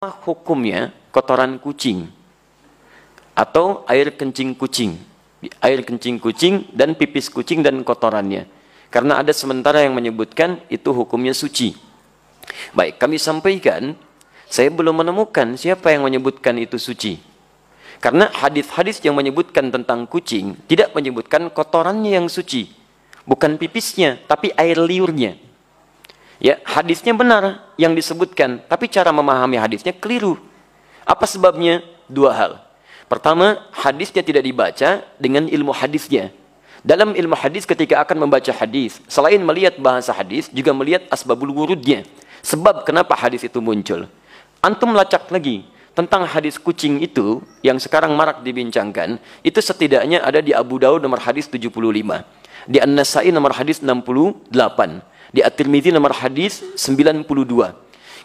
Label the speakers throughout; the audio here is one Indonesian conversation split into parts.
Speaker 1: hukumnya kotoran kucing atau air kencing kucing air kencing kucing dan pipis kucing dan kotorannya karena ada sementara yang menyebutkan itu hukumnya suci baik kami sampaikan saya belum menemukan siapa yang menyebutkan itu suci karena hadis-hadis yang menyebutkan tentang kucing tidak menyebutkan kotorannya yang suci bukan pipisnya tapi air liurnya Ya, hadisnya benar yang disebutkan, tapi cara memahami hadisnya keliru. Apa sebabnya? Dua hal. Pertama, hadisnya tidak dibaca dengan ilmu hadisnya. Dalam ilmu hadis ketika akan membaca hadis, selain melihat bahasa hadis, juga melihat asbabul wurudnya. Sebab kenapa hadis itu muncul. Antum lacak lagi tentang hadis kucing itu yang sekarang marak dibincangkan, itu setidaknya ada di Abu Daud nomor hadis 75. Di An-Nasai nomor hadis 68 di At-Tirmidzi nomor hadis 92.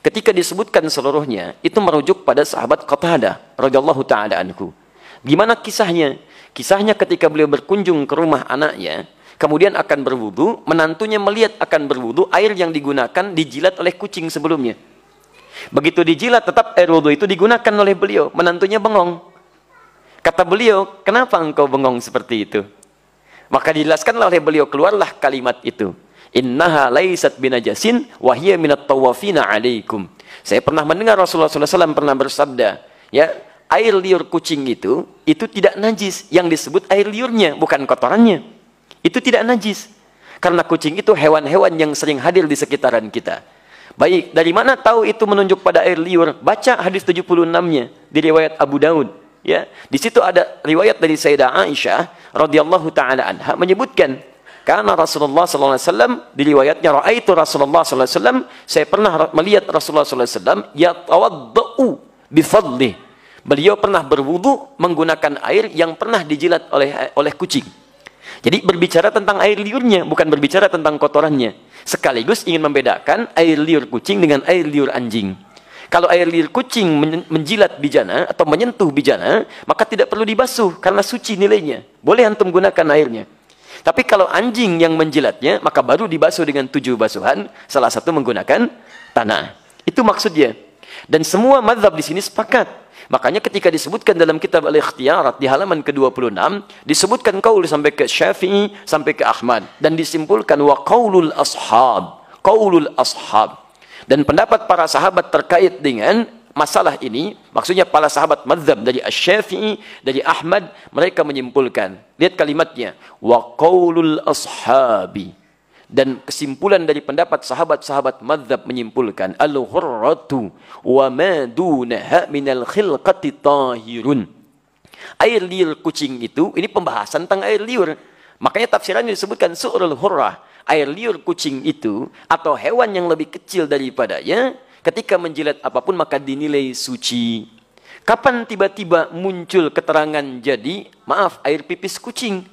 Speaker 1: Ketika disebutkan seluruhnya, itu merujuk pada sahabat Qatada radhiyallahu taala anhu. Gimana kisahnya? Kisahnya ketika beliau berkunjung ke rumah anaknya, kemudian akan berwudu, menantunya melihat akan berwudu air yang digunakan dijilat oleh kucing sebelumnya. Begitu dijilat, tetap air wudhu itu digunakan oleh beliau. Menantunya bengong. Kata beliau, kenapa engkau bengong seperti itu? Maka dijelaskanlah oleh beliau, keluarlah kalimat itu innaha laisat binajasin wa hiya minat tawafina alaikum. Saya pernah mendengar Rasulullah SAW pernah bersabda, ya, air liur kucing itu itu tidak najis, yang disebut air liurnya bukan kotorannya. Itu tidak najis. Karena kucing itu hewan-hewan yang sering hadir di sekitaran kita. Baik, dari mana tahu itu menunjuk pada air liur? Baca hadis 76-nya di riwayat Abu Daud. Ya, di situ ada riwayat dari Sayyidah Aisyah radhiyallahu taala anha menyebutkan karena Rasulullah SAW di riwayatnya itu Rasulullah SAW saya pernah melihat Rasulullah SAW ya yatawaddau bifadli. Beliau pernah berwudu menggunakan air yang pernah dijilat oleh oleh kucing. Jadi berbicara tentang air liurnya bukan berbicara tentang kotorannya. Sekaligus ingin membedakan air liur kucing dengan air liur anjing. Kalau air liur kucing menjilat bijana atau menyentuh bijana, maka tidak perlu dibasuh karena suci nilainya. Boleh antum gunakan airnya. Tapi kalau anjing yang menjilatnya, maka baru dibasuh dengan tujuh basuhan, salah satu menggunakan tanah. Itu maksudnya. Dan semua madhab di sini sepakat. Makanya ketika disebutkan dalam kitab al ikhtiarat di halaman ke-26, disebutkan kaul sampai ke Syafi'i, sampai ke Ahmad. Dan disimpulkan, wa kaulul ashab. Kaulul ashab. Dan pendapat para sahabat terkait dengan masalah ini, maksudnya para sahabat madzhab dari Asy-Syafi'i, dari Ahmad, mereka menyimpulkan. Lihat kalimatnya, wa qaulul ashhabi Dan kesimpulan dari pendapat sahabat-sahabat madzhab menyimpulkan al-hurratu wa ma dunaha minal khilqati tahirun. Air liur kucing itu, ini pembahasan tentang air liur. Makanya tafsirannya disebutkan su'rul hurrah. Air liur kucing itu atau hewan yang lebih kecil daripadanya ketika menjilat apapun maka dinilai suci. Kapan tiba-tiba muncul keterangan jadi, maaf, air pipis kucing.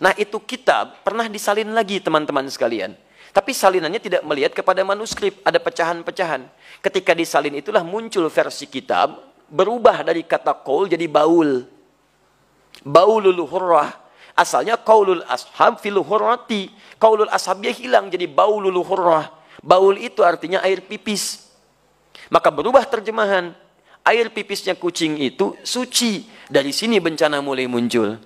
Speaker 1: Nah itu kitab pernah disalin lagi teman-teman sekalian. Tapi salinannya tidak melihat kepada manuskrip, ada pecahan-pecahan. Ketika disalin itulah muncul versi kitab, berubah dari kata kol jadi baul. Baulul hurrah. Asalnya kaulul ashab fil hurrati. Kaulul ashabnya hilang jadi baulul hurrah. Baul itu artinya air pipis. Maka berubah terjemahan. Air pipisnya kucing itu suci. Dari sini bencana mulai muncul.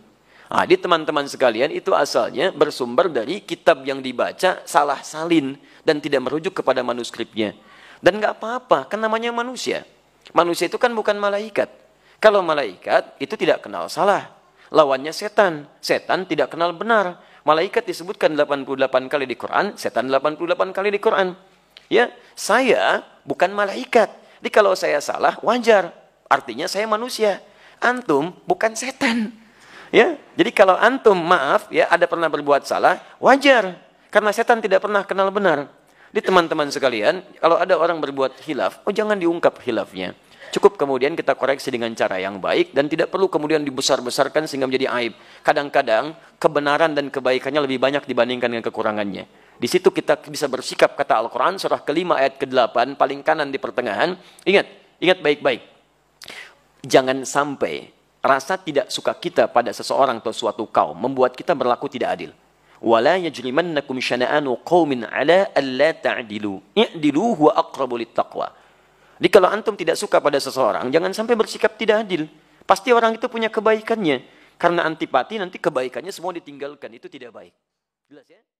Speaker 1: Nah, di teman-teman sekalian itu asalnya bersumber dari kitab yang dibaca salah salin dan tidak merujuk kepada manuskripnya. Dan nggak apa-apa, kan namanya manusia. Manusia itu kan bukan malaikat. Kalau malaikat itu tidak kenal salah. Lawannya setan. Setan tidak kenal benar. Malaikat disebutkan 88 kali di Quran, setan 88 kali di Quran. Ya, saya bukan malaikat. Jadi kalau saya salah wajar, artinya saya manusia. Antum bukan setan. Ya, jadi kalau antum maaf ya ada pernah berbuat salah, wajar karena setan tidak pernah kenal benar. Di teman-teman sekalian, kalau ada orang berbuat hilaf, oh jangan diungkap hilafnya. Cukup kemudian kita koreksi dengan cara yang baik dan tidak perlu kemudian dibesar-besarkan sehingga menjadi aib. Kadang-kadang kebenaran dan kebaikannya lebih banyak dibandingkan dengan kekurangannya. Di situ kita bisa bersikap kata Al-Quran surah kelima ayat ke-8 paling kanan di pertengahan. Ingat, ingat baik-baik. Jangan sampai rasa tidak suka kita pada seseorang atau suatu kaum membuat kita berlaku tidak adil. Wala yajrimannakum syana'anu qaumin ala alla ta'dilu. I'dilu huwa aqrabu taqwa. Jadi kalau antum tidak suka pada seseorang, jangan sampai bersikap tidak adil. Pasti orang itu punya kebaikannya. Karena antipati nanti kebaikannya semua ditinggalkan. Itu tidak baik. Jelas ya?